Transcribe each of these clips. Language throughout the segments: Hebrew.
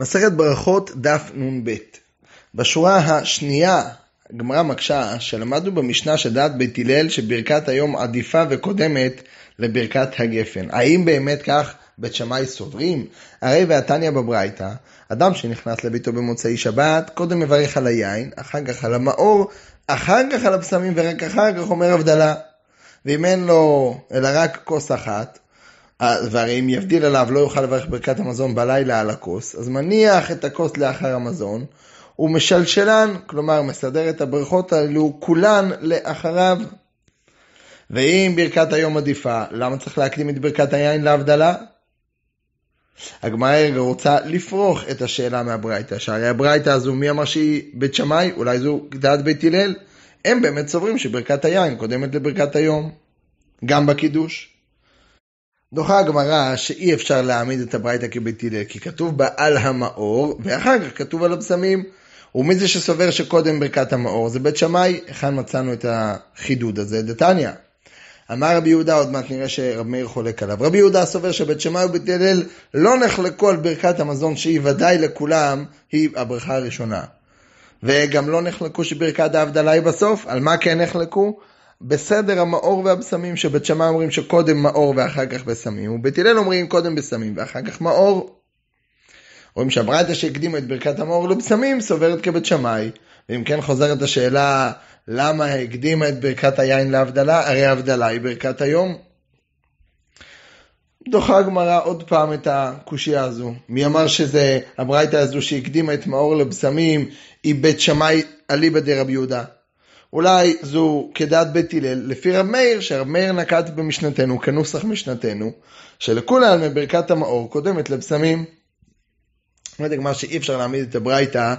מסכת ברכות דף נ"ב בשורה השנייה הגמרא מקשה שלמדנו במשנה שדעת בית הלל שברכת היום עדיפה וקודמת לברכת הגפן. האם באמת כך בית שמאי סוברים? הרי והתניא בברייתא, אדם שנכנס לביתו במוצאי שבת, קודם מברך על היין, אחר כך על המאור, אחר כך על הבשמים ורק אחר כך אומר הבדלה. ואם אין לו אלא רק כוס אחת, והרי אם יבדיל עליו לא יוכל לברך ברכת המזון בלילה על הכוס, אז מניח את הכוס לאחר המזון ומשלשלן, כלומר מסדר את הברכות האלו כולן לאחריו. ואם ברכת היום עדיפה, למה צריך להקדים את ברכת היין להבדלה? הגמרא רוצה לפרוך את השאלה מהברייתא, שהרי הברייתא הזו, מי אמר שהיא בית שמאי? אולי זו דעת בית הלל? הם באמת סוברים שברכת היין קודמת לברכת היום, גם בקידוש. דוחה הגמרא שאי אפשר להעמיד את הברייתא כבית הלל, כי כתוב בה על המאור, ואחר כך כתוב על הבשמים. ומי זה שסובר שקודם ברכת המאור? זה בית שמאי, היכן מצאנו את החידוד הזה? דתניא. אמר רבי יהודה, עוד מעט נראה שרב מאיר חולק עליו. רבי יהודה סובר שבית שמאי ובית הלל לא נחלקו על ברכת המזון, שהיא ודאי לכולם, היא הברכה הראשונה. וגם לא נחלקו שברכת ההבדלה היא בסוף, על מה כן נחלקו? בסדר המאור והבשמים, שבית שמע אומרים שקודם מאור ואחר כך בשמים, ובית הלל אומרים קודם בשמים ואחר כך מאור. רואים שהברייתא שהקדימה את ברכת המאור לבשמים סוברת כבית שמאי. ואם כן חוזרת השאלה למה הקדימה את ברכת היין להבדלה, הרי ההבדלה היא ברכת היום. דוחה הגמרא עוד פעם את הקושייה הזו. מי אמר שזה הברייתא הזו שהקדימה את מאור לבשמים היא בית שמאי אליבא דרבי יהודה? אולי זו כדעת בית הלל, לפי רב מאיר, שרב מאיר נקט במשנתנו, כנוסח משנתנו, שלכולן מברכת המאור קודמת לבשמים. זאת אומרת הגמרא שאי אפשר להעמיד את הברייתא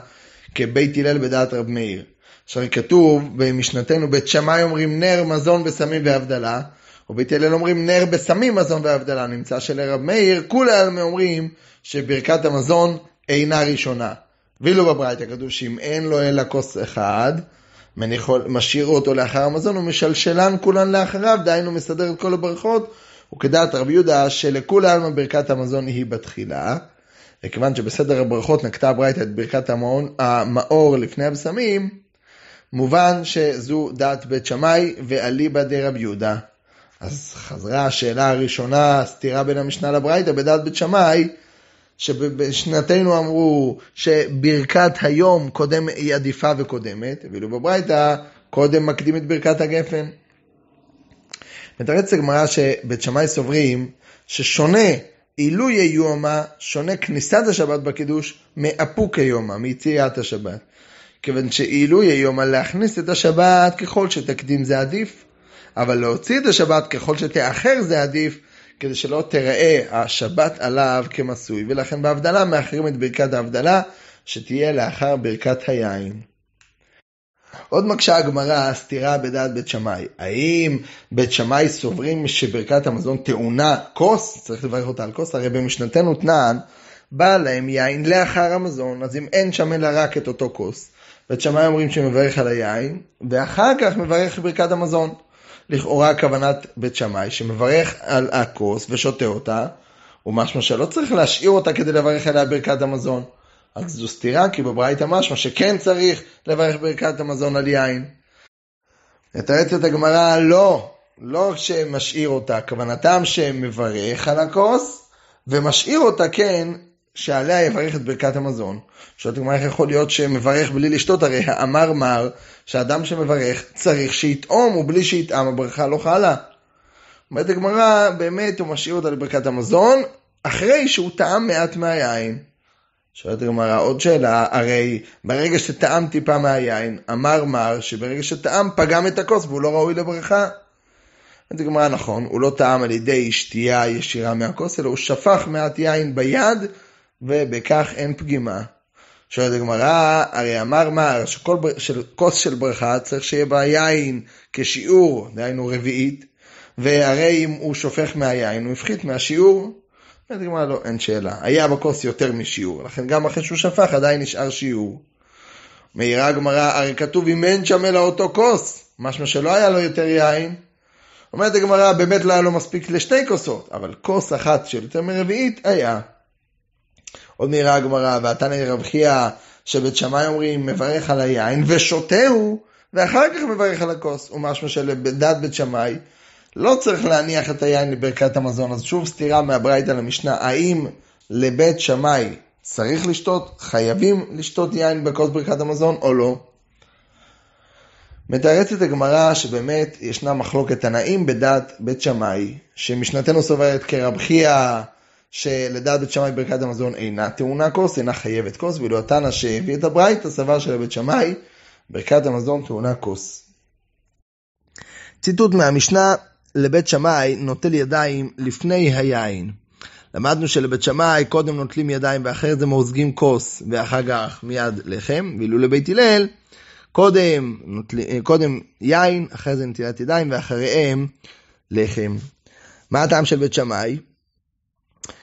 כבית הלל בדעת רב מאיר. אשר כתוב במשנתנו, בית שמאי אומרים נר, מזון בשמים והבדלה, ובית הלל אומרים נר בשמים מזון והבדלה. נמצא שלרב מאיר, כולם אומרים שברכת המזון אינה ראשונה. ואילו בברייתא כתוב שאם אין לו אלא כוס אחד, מניחול, משאיר אותו לאחר המזון ומשלשלן כולן לאחריו, דהיינו מסדר את כל הברכות, וכדעת רבי יהודה שלכולי עלמא ברכת המזון היא בתחילה. וכיוון שבסדר הברכות נקטה הברייתא את ברכת המאור, המאור לפני הבשמים, מובן שזו דעת בית שמאי ואליבא דרבי יהודה. אז חזרה השאלה הראשונה, סתירה בין המשנה לברייתא בדעת בית שמאי, שבשנתנו אמרו שברכת היום קודם, היא עדיפה וקודמת, ואילו בברייתא קודם מקדים את ברכת הגפן. מתרץ הגמרא שבית שמאי סוברים ששונה עילוי היומא, שונה כניסת השבת בקידוש מאפוק היומא, מיציאת השבת. כיוון שעילוי היומא להכניס את השבת ככל שתקדים זה עדיף, אבל להוציא את השבת ככל שתאחר זה עדיף, כדי שלא תראה השבת עליו כמסוי, ולכן בהבדלה מאחרים את ברכת ההבדלה, שתהיה לאחר ברכת היין. עוד מקשה הגמרא סתירה בדעת בית שמאי. האם בית שמאי סוברים שברכת המזון טעונה כוס? צריך לברך אותה על כוס, הרי במשנתנו תנען, בא להם יין לאחר המזון, אז אם אין שם אלא רק את אותו כוס, בית שמאי אומרים שמברך על היין, ואחר כך מברך ברכת המזון. לכאורה כוונת בית שמאי, שמברך על הכוס ושותה אותה, הוא משמע שלא צריך להשאיר אותה כדי לברך עליה ברכת המזון. אז זו סתירה, כי בברייתא משמע שכן צריך לברך ברכת המזון על יין. מתרצת הגמרא, לא, לא רק שמשאיר אותה, כוונתם שמברך על הכוס, ומשאיר אותה כן שעליה יברך את ברכת המזון. שואלת הגמרא איך יכול להיות שמברך בלי לשתות, הרי האמר מר שאדם שמברך צריך שיטעום, ובלי שיטעם הברכה לא חלה. אומרת הגמרא, באמת הוא משאיר אותה לברכת המזון, אחרי שהוא טעם מעט מהיין. שואלת הגמרא עוד שאלה, הרי ברגע שטעם טיפה מהיין, אמר מר שברגע שטעם פגם את הכוס והוא לא ראוי לברכה. אומרת הגמרא נכון, הוא לא טעם על ידי שתייה ישירה מהכוס, אלא הוא שפך מעט יין ביד ובכך אין פגימה. שואלת הגמרא, הרי אמר מר שכל בר... של, כוס של ברכה צריך שיהיה בה יין כשיעור, דהיינו רביעית, והרי אם הוא שופך מהיין הוא הפחית מהשיעור. אומרת הגמרא, לא, אין שאלה. היה בכוס יותר משיעור, לכן גם אחרי שהוא שפך עדיין נשאר שיעור. מעירה הגמרא, הרי כתוב אם אין שם אלא אותו כוס, משמע שלא היה לו יותר יין. אומרת הגמרא, באמת לא היה לו מספיק לשתי כוסות, אבל כוס אחת של יותר מרביעית היה. עוד מעירה הגמרא, ועתנאי רב חייא, שבית שמאי אומרים, מברך על היין ושותהו, ואחר כך מברך על הכוס. ומשמע שלדעת בית שמאי, לא צריך להניח את היין לברכת המזון. אז שוב סתירה מהברייתא למשנה, האם לבית שמאי צריך לשתות, חייבים לשתות יין בכוס ברכת המזון או לא? מתרצת הגמרא שבאמת ישנה מחלוקת תנאים בדת בית שמאי, שמשנתנו סוברת כרב חייא, שלדעת בית שמאי ברכת המזון אינה טעונה כוס, אינה חייבת כוס, ואילו התנא שהביא את הברייתא סבר של בית שמאי ברכת המזון טעונה כוס. ציטוט מהמשנה לבית שמאי נוטל ידיים לפני היין. למדנו שלבית שמאי קודם נוטלים ידיים ואחרי זה מוזגים כוס ואחר כך מיד לחם, ואילו לבית הלל קודם, נוטל, קודם יין, אחרי זה נטילת ידיים ואחריהם לחם. מה הטעם של בית שמאי?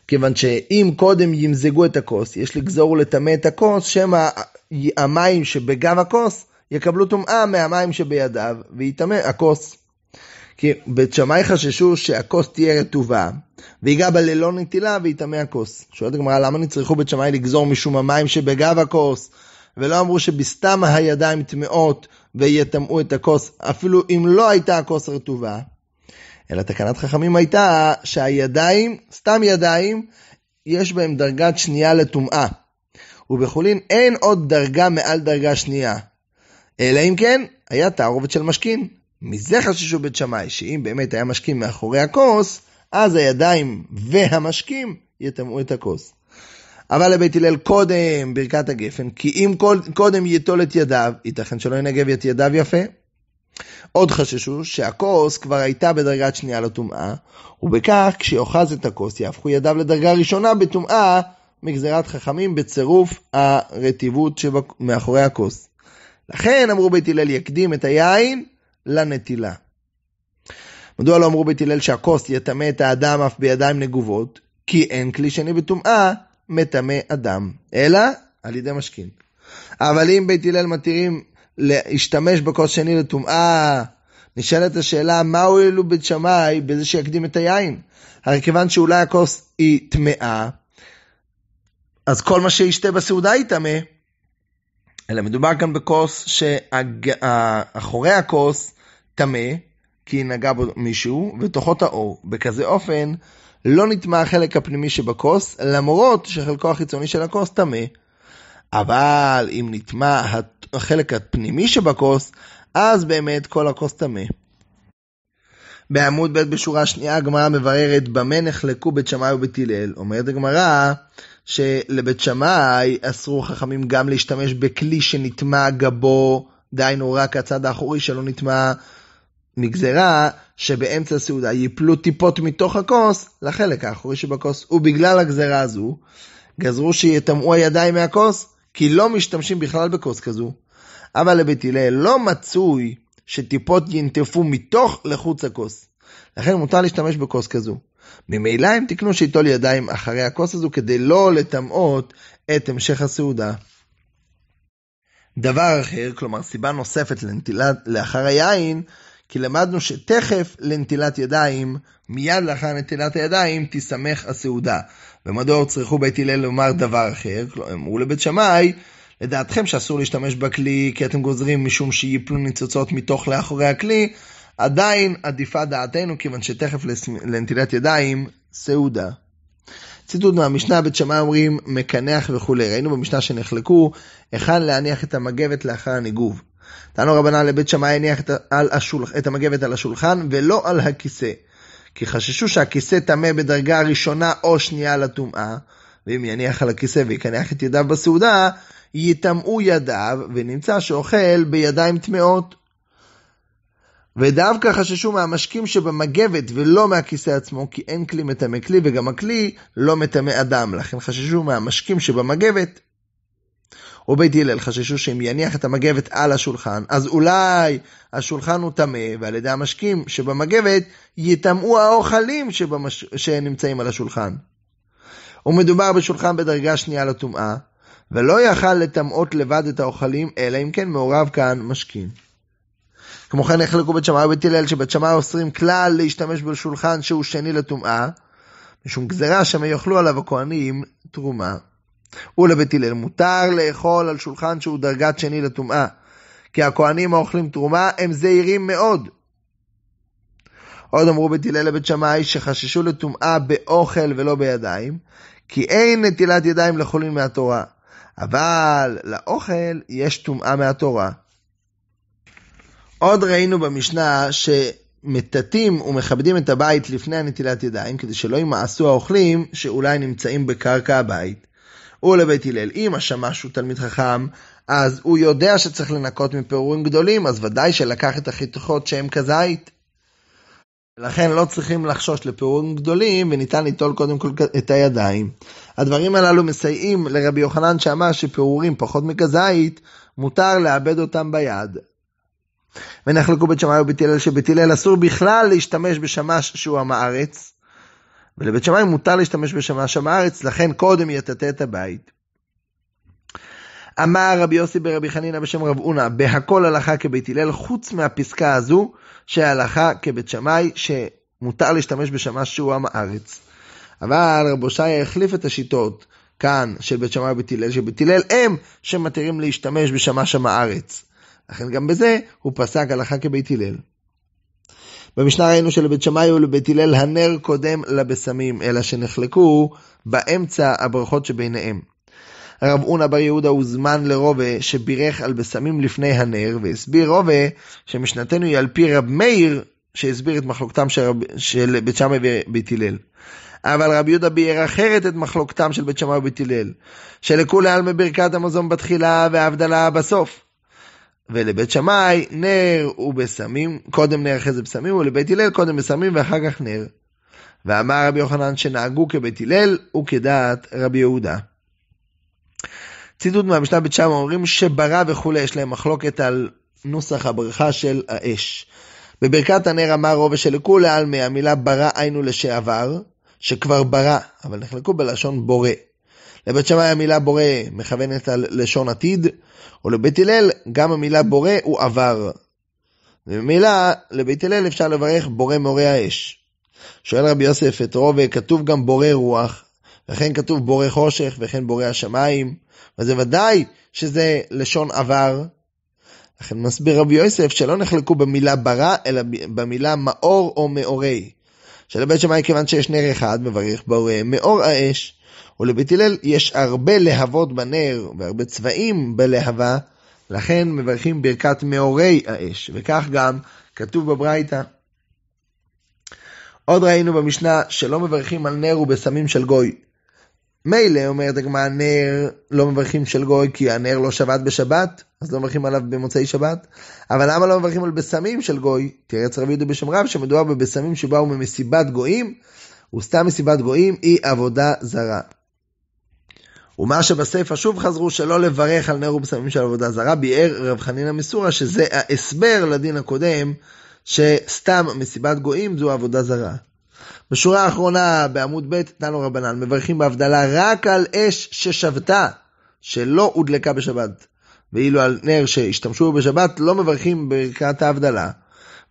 כיוון שאם קודם ימזגו את הכוס, יש לגזור ולטמא את הכוס, שמא המים שבגב הכוס יקבלו טומאה מהמים שבידיו, ויטמא הכוס. כי בית שמאי חששו שהכוס תהיה רטובה, ויגע בה ללא נטילה ויטמא הכוס. שואלת הגמרא, למה נצרכו בית שמאי לגזור משום המים שבגב הכוס, ולא אמרו שבסתם הידיים טמאות ויטמאו את הכוס, אפילו אם לא הייתה הכוס רטובה? אלא תקנת חכמים הייתה שהידיים, סתם ידיים, יש בהם דרגת שנייה לטומאה. ובחולין אין עוד דרגה מעל דרגה שנייה. אלא אם כן, היה תערובת של משכין. מזה חששו בית שמאי, שאם באמת היה משכין מאחורי הכוס, אז הידיים והמשקים יטמאו את הכוס. אבל לבית הלל קודם ברכת הגפן, כי אם קודם ייטול את ידיו, ייתכן שלא ינגב את ידיו יפה. עוד חששו שהכוס כבר הייתה בדרגת שנייה לטומאה, ובכך כשאוחז את הכוס יהפכו ידיו לדרגה ראשונה בטומאה מגזירת חכמים בצירוף הרטיבות שמאחורי הכוס. לכן אמרו בית הלל יקדים את היין לנטילה. מדוע לא אמרו בית הלל שהכוס יטמא את האדם אף בידיים נגובות? כי אין כלי שני בטומאה מטמא אדם, אלא על ידי משכין. אבל אם בית הלל מתירים להשתמש בכוס שני לטומאה. נשאלת השאלה, מה הועילו בית שמאי בזה שיקדים את היין? הרי כיוון שאולי הכוס היא טמאה, אז כל מה שישתה בסעודה היא טמא. אלא מדובר כאן בכוס שאחורי הכוס טמא, כי נגע בו מישהו, ותוכו טהור. בכזה אופן, לא נטמע החלק הפנימי שבכוס, למרות שחלקו החיצוני של הכוס טמא. אבל אם נטמע החלק הפנימי שבכוס, אז באמת כל הכוס טמא. בעמוד ב' בשורה שנייה הגמרא מבררת במה נחלקו בית שמאי ובית הלל. אומרת הגמרא שלבית שמאי אסרו חכמים גם להשתמש בכלי שנטמע גבו, דהיינו רק הצד האחורי שלא נטמע מגזרה, שבאמצע הסעודה ייפלו טיפות מתוך הכוס לחלק האחורי שבכוס, ובגלל הגזרה הזו גזרו שיטמאו הידיים מהכוס כי לא משתמשים בכלל בכוס כזו, אבל לבית הלל לא מצוי שטיפות ינטפו מתוך לחוץ הכוס. לכן מותר להשתמש בכוס כזו. ממילא הם תקנו שיטול ידיים אחרי הכוס הזו כדי לא לטמאות את המשך הסעודה. דבר אחר, כלומר סיבה נוספת לנטילה לאחר היין, כי למדנו שתכף לנטילת ידיים, מיד לאחר נטילת הידיים, תסמך הסעודה. ומדוע צריכו בית הלל לומר דבר אחר, לא, אמרו לבית שמאי, לדעתכם שאסור להשתמש בכלי כי אתם גוזרים משום שיפלו ניצוצות מתוך לאחורי הכלי, עדיין עדיפה דעתנו כיוון שתכף לנטילת ידיים, סעודה. ציטוט מהמשנה, בית שמאי אומרים מקנח וכולי, ראינו במשנה שנחלקו היכן להניח את המגבת לאחר הניגוב. תנו רבנן לבית שמאי הניח את, השול, את המגבת על השולחן ולא על הכיסא. כי חששו שהכיסא טמא בדרגה הראשונה או שנייה לטומאה, ואם יניח על הכיסא ויקנח את ידיו בסעודה, יטמאו ידיו, ונמצא שאוכל בידיים טמאות. ודווקא חששו מהמשקים שבמגבת ולא מהכיסא עצמו, כי אין כלי מטמא כלי, וגם הכלי לא מטמא אדם, לכן חששו מהמשקים שבמגבת. או בית הלל חששו שאם יניח את המגבת על השולחן, אז אולי השולחן הוא טמא, ועל ידי המשקים שבמגבת יטמאו האוכלים שבמש... שנמצאים על השולחן. ומדובר בשולחן בדרגה שנייה לטומאה, ולא יכל לטמאות לבד את האוכלים, אלא אם כן מעורב כאן משקים. כמו כן החלקו בית שמאי ובית הלל שבית שמאי אוסרים כלל להשתמש בשולחן שהוא שני לטומאה, משום גזרה שמא יאכלו עליו הכהנים תרומה. ולבית הלל מותר לאכול על שולחן שהוא דרגת שני לטומאה, כי הכהנים האוכלים תרומה הם זהירים מאוד. עוד אמרו בית הלל לבית שמאי שחששו לטומאה באוכל ולא בידיים, כי אין נטילת ידיים לחולין מהתורה, אבל לאוכל יש טומאה מהתורה. עוד ראינו במשנה שמטאטים ומכבדים את הבית לפני הנטילת ידיים, כדי שלא ימאסו האוכלים שאולי נמצאים בקרקע הבית. הוא לבית הלל. אם השמש הוא תלמיד חכם, אז הוא יודע שצריך לנקות מפירורים גדולים, אז ודאי שלקח את החיתוכות שהם כזית. ולכן לא צריכים לחשוש לפירורים גדולים, וניתן ליטול קודם כל את הידיים. הדברים הללו מסייעים לרבי יוחנן שאמר שפירורים פחות מכזית, מותר לאבד אותם ביד. ונחלקו בית שמאי ובית הלל שבית הלל אסור בכלל להשתמש בשמש שהוא המארץ, ולבית שמאי מותר להשתמש בשם השם הארץ, לכן קודם יטטה את הבית. אמר רבי יוסי ברבי חנינא בשם רב אונא, בהכל הלכה כבית הלל, חוץ מהפסקה הזו, שהלכה כבית שמאי, שמותר להשתמש בשמה שהוא עם הארץ. אבל רבו שי החליף את השיטות כאן של בית שמאי ובית הלל, שבית הלל הם שמתירים להשתמש בשמה שם הארץ. לכן גם בזה הוא פסק הלכה כבית הלל. במשנה ראינו שלבית שמאי ולבית הלל הנר קודם לבשמים, אלא שנחלקו באמצע הברכות שביניהם. הרב אונה בר יהודה הוזמן לרובה שבירך על בשמים לפני הנר, והסביר רובה שמשנתנו היא על פי רב מאיר שהסביר את מחלוקתם של, רב, של בית שמאי ובית הלל. אבל רבי יהודה ביאר אחרת את מחלוקתם של בית שמאי ובית הלל, שלכולי עלמא ברכת המזון בתחילה והבדלה בסוף. ולבית שמאי נר הוא בסמים, קודם נר אחרי זה בסמים, ולבית הלל קודם בסמים ואחר כך נר. ואמר רבי יוחנן שנהגו כבית הלל וכדעת רבי יהודה. ציטוט מהמשנה בית שמה אומרים שברא וכולי, יש להם מחלוקת על נוסח הברכה של האש. בברכת הנר אמר רובע שלכולי עלמא, המילה ברא היינו לשעבר, שכבר ברא, אבל נחלקו בלשון בורא. לבית שמאי המילה בורא מכוונת על לשון עתיד, או לבית הלל גם המילה בורא הוא עבר. וממילא לבית הלל אפשר לברך בורא מורה האש. שואל רבי יוסף את רובה, כתוב גם בורא רוח, וכן כתוב בורא חושך, וכן בורא השמיים, וזה ודאי שזה לשון עבר. לכן מסביר רבי יוסף שלא נחלקו במילה ברא, אלא במילה מאור או מאורי. שלבית שמאי כיוון שיש נר אחד, מברך בורא מאור האש, ולבית הלל יש הרבה להבות בנר והרבה צבעים בלהבה, לכן מברכים ברכת מאורי האש, וכך גם כתוב בברייתא. עוד ראינו במשנה שלא מברכים על נר ובסמים של גוי. מילא אומרת הגמרא נר לא מברכים של גוי כי הנר לא שבת בשבת, אז לא מברכים עליו במוצאי שבת. אבל למה לא מברכים על בשמים של גוי? תרץ רבי יהודה בשם רב שמדובר בבשמים שבאו ממסיבת גויים, וסתם מסיבת גויים היא עבודה זרה. ומה שבסיפא שוב חזרו שלא לברך על נר ובשמים של עבודה זרה, ביאר רב חנינא מסורא שזה ההסבר לדין הקודם, שסתם מסיבת גויים זו עבודה זרה. בשורה האחרונה בעמוד ב' תנו רבנן, מברכים בהבדלה רק על אש ששבתה, שלא הודלקה בשבת, ואילו על נר שהשתמשו בשבת לא מברכים ברכת ההבדלה.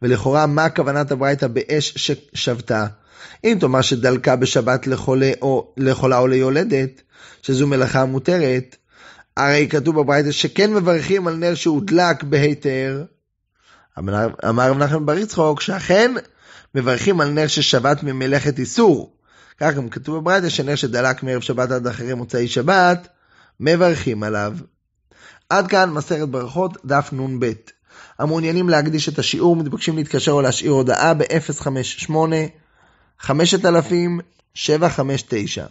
ולכאורה מה כוונת הברייתא באש ששבתה? אם תאמר שדלקה בשבת לחולה או, לחולה או ליולדת, שזו מלאכה מותרת, הרי כתוב בברייתא שכן מברכים על נר שהודלק בהיתר. אמר רב נחמן בר יצחוק שאכן מברכים על נר ששבת ממלאכת איסור. כך גם כתוב בברייתא שנר שדלק מערב שבת עד אחרי מוצאי שבת, מברכים עליו. עד כאן מסכת ברכות, דף נ"ב. המעוניינים להקדיש את השיעור מתבקשים להתקשר או להשאיר הודעה ב-058 5000 759